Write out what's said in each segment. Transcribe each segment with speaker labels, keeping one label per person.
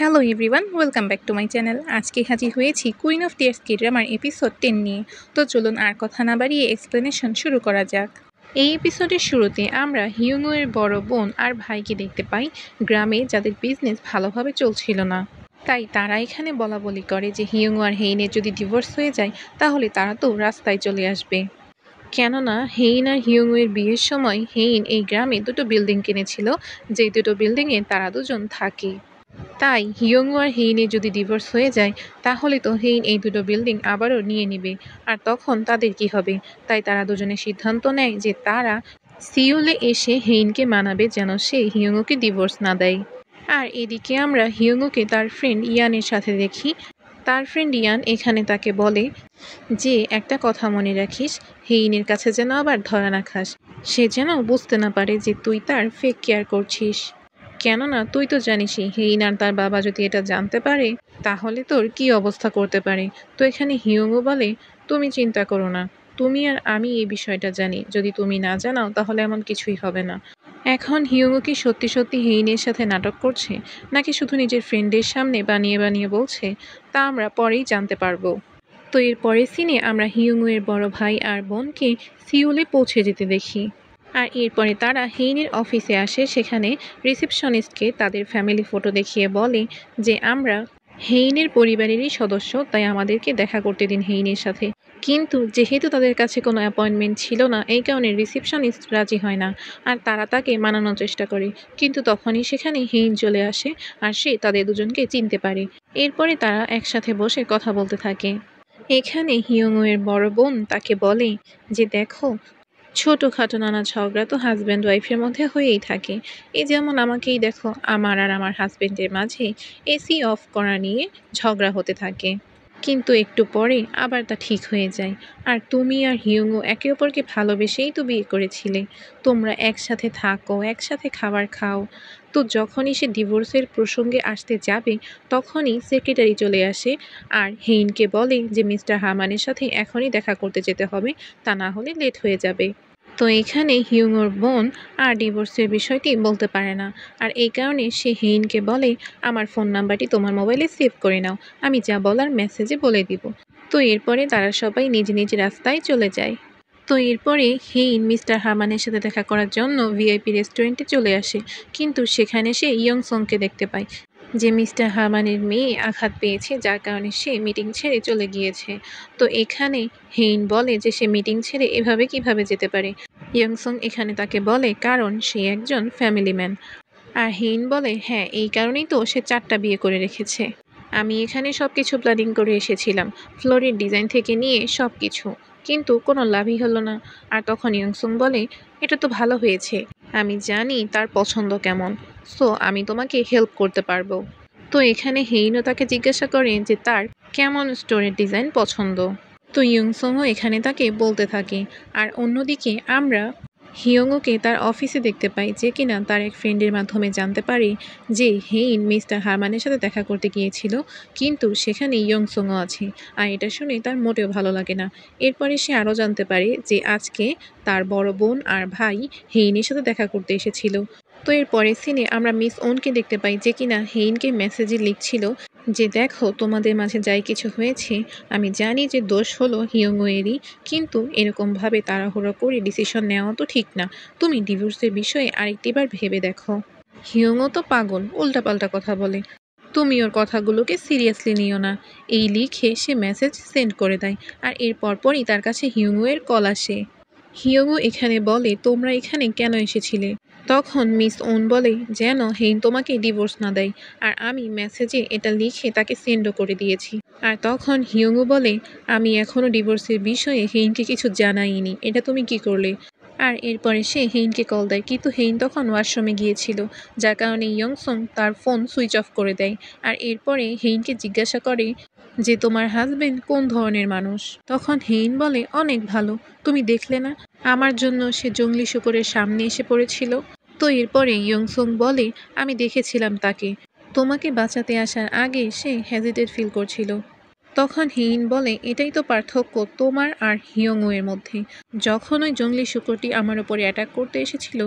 Speaker 1: Hello everyone welcome back to my channel আজকে হাজির হয়েছি কুইন অফ টিয়ার্স কে ড্রামার এপিসোড টেন নিয়ে তো চলুন আর কথা না বাড়িয়ে এক্সপ্লেনেশন শুরু করা যাক এই এপিসোডের শুরুতে আমরা হিউনুয়ের বড় বোন আর ভাইকে দেখতে পাই গ্রামে যাদের বিজনেস ভালোভাবে চলছিল না তাই তারা এখানে বলা বলি করে যে হিউঙ্গু আর হেইনের যদি ডিভোর্স হয়ে যায় তাহলে তারা তো রাস্তায় চলে আসবে কেননা হেইন আর হিউংয়ের বিয়ের সময় হেইন এই গ্রামে দুটো বিল্ডিং কিনেছিল যে দুটো বিল্ডিংয়ে তারা দুজন থাকে তাই হিয়ংও আর হেইনে যদি ডিভোর্স হয়ে যায় তাহলে তো হেইন এই দুটো বিল্ডিং আবারও নিয়ে নেবে আর তখন তাদের কি হবে তাই তারা দুজনে সিদ্ধান্ত নেয় যে তারা সিউলে এসে হেইনকে মানাবে যেন সে হিয়ংকে ডিভোর্স না দেয় আর এদিকে আমরা হিয়ংকে তার ফ্রেন্ড ইয়ানের সাথে দেখি তার ফ্রেন্ড ইয়ান এখানে তাকে বলে যে একটা কথা মনে রাখিস হেইনের কাছে যেন আবার ধরা না খাস সে যেন বুঝতে না পারে যে তুই তার ফেক কেয়ার করছিস কেননা তুই তো জানিসই হেইন আর তার বাবা যদি এটা জানতে পারে তাহলে তোর কি অবস্থা করতে পারে তো এখানে হিউগো বলে তুমি চিন্তা করো না তুমি আর আমি এই বিষয়টা জানি যদি তুমি না জানাও তাহলে এমন কিছুই হবে না এখন হিউগো কি সত্যি সত্যি হেইনের সাথে নাটক করছে নাকি শুধু নিজের ফ্রেন্ডের সামনে বানিয়ে বানিয়ে বলছে তা আমরা পরেই জানতে পারবো তো এর পরের সিনে আমরা হিউংয়ের বড় ভাই আর বোনকে সিউলে পৌঁছে যেতে দেখি আর এরপরে তারা হেইনের অফিসে আসে সেখানে রিসেপশনিস্টকে তাদের ফ্যামিলি ফটো দেখিয়ে বলে যে আমরা হেইনের পরিবারেরই সদস্য তাই আমাদেরকে দেখা করতে দিন হেইনের সাথে কিন্তু যেহেতু তাদের কাছে কোনো অ্যাপয়েন্টমেন্ট ছিল না এই কারণে রিসেপশনিস্ট রাজি হয় না আর তারা তাকে মানানোর চেষ্টা করে কিন্তু তখনই সেখানে হেইন চলে আসে আর সে তাদের দুজনকে চিনতে পারে এরপরে তারা একসাথে বসে কথা বলতে থাকে এখানে হিয়ংয়ের বড় বোন তাকে বলে যে দেখো ছোটোখাটো নানা ঝগড়া তো হাজব্যান্ড ওয়াইফের মধ্যে হয়েই থাকে এই যেমন আমাকেই দেখো আমার আর আমার হাজব্যান্ডের মাঝে এসি অফ করা নিয়ে ঝগড়া হতে থাকে কিন্তু একটু পরে আবার তা ঠিক হয়ে যায় আর তুমি আর হিউঙ্গো একে অপরকে ভালোবেসেই তো বিয়ে করেছিলে তোমরা একসাথে থাকো একসাথে খাবার খাও তো যখনই সে ডিভোর্সের প্রসঙ্গে আসতে যাবে তখনই সেক্রেটারি চলে আসে আর হেইনকে বলে যে মিস্টার হামানের সাথে এখনই দেখা করতে যেতে হবে তা না হলে লেট হয়ে যাবে তো এখানে হিউমোর বোন আর ডিভোর্সের বিষয়টি বলতে পারে না আর এই কারণে সে হেইনকে বলে আমার ফোন নাম্বারটি তোমার মোবাইলে সেভ করে নাও আমি যা বলার মেসেজে বলে দিব তো এরপরে তারা সবাই নিজ নিজ রাস্তায় চলে যায় তো এরপরে হেইন মিস্টার হামানের সাথে দেখা করার জন্য ভিআইপি রেস্টুরেন্টে চলে আসে কিন্তু সেখানে সে ইয়ং সংকে দেখতে পায় যে মিস্টার হামানের মেয়ে আঘাত পেয়েছে যার কারণে সে মিটিং ছেড়ে চলে গিয়েছে তো এখানে হেইন বলে যে সে মিটিং ছেড়ে এভাবে কিভাবে যেতে পারে ইয়ংসং এখানে তাকে বলে কারণ সে একজন ফ্যামিলি ম্যান আর হেইন বলে হ্যাঁ এই কারণেই তো সে চারটা বিয়ে করে রেখেছে আমি এখানে সব কিছু প্ল্যানিং করে এসেছিলাম ফ্লোরের ডিজাইন থেকে নিয়ে সব কিছু কিন্তু কোনো লাভই হলো না আর তখন ইয়ংসং বলে এটা তো ভালো হয়েছে আমি জানি তার পছন্দ কেমন সো আমি তোমাকে হেল্প করতে পারবো তো এখানে হেইনও তাকে জিজ্ঞাসা করে যে তার কেমন স্টোরের ডিজাইন পছন্দ তো ইয়ংসংও এখানে তাকে বলতে থাকে আর অন্যদিকে আমরা হিয়ংওকে তার অফিসে দেখতে পাই যে কিনা তার এক ফ্রেন্ডের মাধ্যমে জানতে পারি যে হেইন মিস্টার হারমানের সাথে দেখা করতে গিয়েছিল কিন্তু সেখানে ইয়ংসংও আছে আর এটা শুনে তার মোটেও ভালো লাগে না এরপরে সে আরও জানতে পারে যে আজকে তার বড় বোন আর ভাই হেইনের সাথে দেখা করতে এসেছিল তো এরপরে সিনে আমরা মিস ওনকে দেখতে পাই যে কিনা হেইনকে মেসেজে লিখছিল যে দেখো তোমাদের মাঝে যাই কিছু হয়েছে আমি জানি যে দোষ হলো হিয়ংয়েরই কিন্তু এরকমভাবে তাড়াহুড়ো করে ডিসিশন নেওয়া তো ঠিক না তুমি ডিভোর্সের বিষয়ে আরেকটিবার ভেবে দেখো হিয়ংও তো পাগল উল্টাপাল্টা কথা বলে তুমি ওর কথাগুলোকে সিরিয়াসলি নিও না এই লিখে সে মেসেজ সেন্ড করে দেয় আর এর পরপরই তার কাছে হিয়ংয়ের কল আসে হিয়ংও এখানে বলে তোমরা এখানে কেন এসেছিলে তখন মিস ওন বলে যেন হেইন তোমাকে ডিভোর্স না দেয় আর আমি মেসেজে এটা লিখে তাকে সেন্ডও করে দিয়েছি আর তখন হিয়ংও বলে আমি এখনও ডিভোর্সের বিষয়ে হেইনকে কিছু জানাইনি এটা তুমি কি করলে আর এরপরে সে হেইনকে কল দেয় কিন্তু হেইন তখন ওয়াশরুমে গিয়েছিল যার কারণে ইয়ংসং তার ফোন সুইচ অফ করে দেয় আর এরপরে হেইনকে জিজ্ঞাসা করে যে তোমার হাজবেন্ড কোন ধরনের মানুষ তখন হেইন বলে অনেক ভালো তুমি দেখলে না আমার জন্য সে জঙ্গলি শুকুরের সামনে এসে পড়েছিল তো এরপরে ইয়ংসং বলে আমি দেখেছিলাম তাকে তোমাকে বাঁচাতে আসার আগে সে হ্যাজিটেড ফিল করছিল তখন হিন বলে এটাই তো পার্থক্য তোমার আর হিয়ংয়ের মধ্যে যখন ওই জঙ্গলি শুকরটি আমার ওপরে অ্যাটাক করতে এসেছিল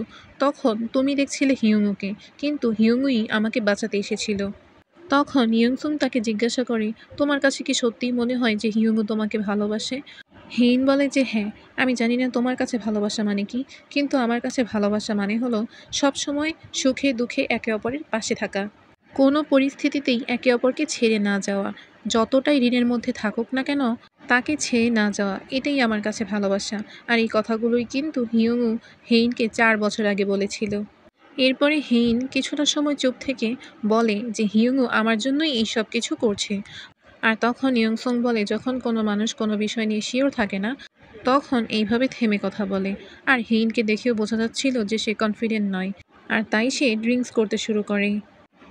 Speaker 1: তখন তুমি দেখছিলে হিয়ংওকে কিন্তু হিয়ংই আমাকে বাঁচাতে এসেছিল তখন ইয়ংসুং তাকে জিজ্ঞাসা করে তোমার কাছে কি সত্যিই মনে হয় যে হিয়ংও তোমাকে ভালোবাসে হেইন বলে যে হ্যাঁ আমি জানি না তোমার কাছে ভালোবাসা মানে কি কিন্তু আমার কাছে ভালোবাসা মানে হলো সবসময় সুখে দুঃখে একে অপরের পাশে থাকা কোনো পরিস্থিতিতেই একে অপরকে ছেড়ে না যাওয়া যতটাই ঋণের মধ্যে থাকুক না কেন তাকে ছেড়ে না যাওয়া এটাই আমার কাছে ভালোবাসা আর এই কথাগুলোই কিন্তু হিয়ংউ হেইনকে চার বছর আগে বলেছিল এরপরে হেইন কিছুটা সময় চুপ থেকে বলে যে হিয়ংউ আমার জন্যই এই সব কিছু করছে আর তখন ইয়ংসং বলে যখন কোনো মানুষ কোনো বিষয় নিয়ে শিওর থাকে না তখন এইভাবে থেমে কথা বলে আর হেইনকে দেখেও বোঝা যাচ্ছিল যে সে কনফিডেন্ট নয় আর তাই সে ড্রিঙ্কস করতে শুরু করে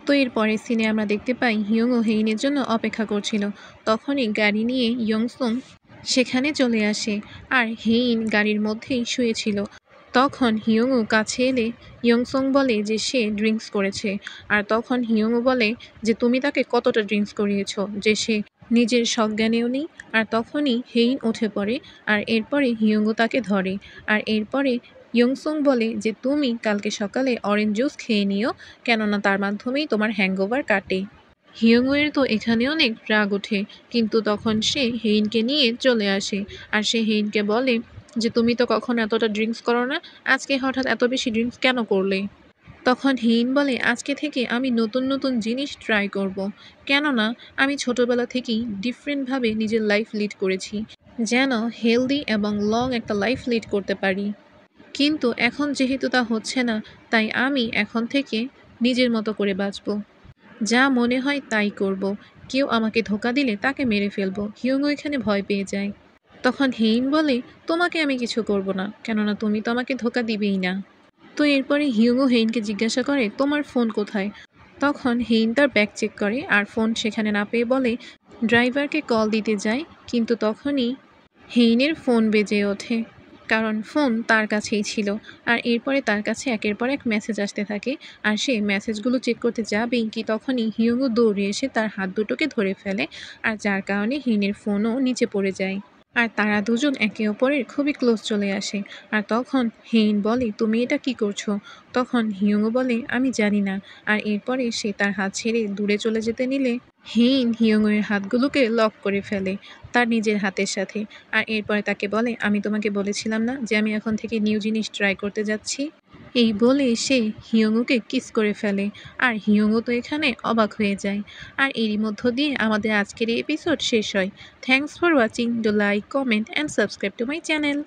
Speaker 1: তো এর পরের সিনে আমরা দেখতে পাই হিয়ং ও হেইনের জন্য অপেক্ষা করছিল তখনই গাড়ি নিয়ে ইয়ংসং সেখানে চলে আসে আর হেইন গাড়ির মধ্যেই শুয়েছিল তখন হিয়ংও কাছে এলে ইয়ংসং বলে যে সে ড্রিঙ্কস করেছে আর তখন হিয়ংও বলে যে তুমি তাকে কতটা ড্রিঙ্কস করিয়েছ যে সে নিজের সজ্ঞানেও নেই আর তখনই হেইন উঠে পড়ে আর এরপরে হিয়ংও তাকে ধরে আর এরপরে ইয়ংসং বলে যে তুমি কালকে সকালে অরেঞ্জ জুস খেয়ে নিও কেননা তার মাধ্যমেই তোমার হ্যাংওভার কাটে হিয়ংয়ের তো এখানে অনেক রাগ ওঠে কিন্তু তখন সে হেইনকে নিয়ে চলে আসে আর সে হেইনকে বলে যে তুমি তো কখনো এতটা ড্রিঙ্কস করো না আজকে হঠাৎ এত বেশি ড্রিঙ্কস কেন করলে তখন হিন বলে আজকে থেকে আমি নতুন নতুন জিনিস ট্রাই করব। কেননা আমি ছোটবেলা থেকেই ডিফারেন্টভাবে নিজের লাইফ লিড করেছি যেন হেলদি এবং লং একটা লাইফ লিড করতে পারি কিন্তু এখন যেহেতু তা হচ্ছে না তাই আমি এখন থেকে নিজের মতো করে বাঁচব যা মনে হয় তাই করব। কেউ আমাকে ধোকা দিলে তাকে মেরে ফেলবো হিউ এখানে ভয় পেয়ে যায় তখন হেইন বলে তোমাকে আমি কিছু করব না কেননা তুমি তো আমাকে ধোকা দিবেই না তো এরপরে হিউগো হেইনকে জিজ্ঞাসা করে তোমার ফোন কোথায় তখন হেইন তার ব্যাগ চেক করে আর ফোন সেখানে না পেয়ে বলে ড্রাইভারকে কল দিতে যায় কিন্তু তখনই হেইনের ফোন বেজে ওঠে কারণ ফোন তার কাছেই ছিল আর এরপরে তার কাছে একের পর এক মেসেজ আসতে থাকে আর সে মেসেজগুলো চেক করতে যাবেই কি তখনই হিউগো দৌড়ে এসে তার হাত দুটোকে ধরে ফেলে আর যার কারণে হিনের ফোনও নিচে পড়ে যায় আর তারা দুজন একে অপরের খুবই ক্লোজ চলে আসে আর তখন হেইন বলে তুমি এটা কি করছো তখন হিয়ংও বলে আমি জানি না আর এরপরে সে তার হাত ছেড়ে দূরে চলে যেতে নিলে হেইন হিয়ংয়ের হাতগুলোকে লক করে ফেলে তার নিজের হাতের সাথে আর এরপরে তাকে বলে আমি তোমাকে বলেছিলাম না যে আমি এখন থেকে নিউ জিনিস ট্রাই করতে যাচ্ছি এই বলে সে হিয়ঙ্গুকে কিস করে ফেলে আর হিয়ঙ্গু তো এখানে অবাক হয়ে যায় আর এরই মধ্য দিয়ে আমাদের আজকের এই এপিসোড শেষ হয় thanks for watching do like comment and subscribe to my channel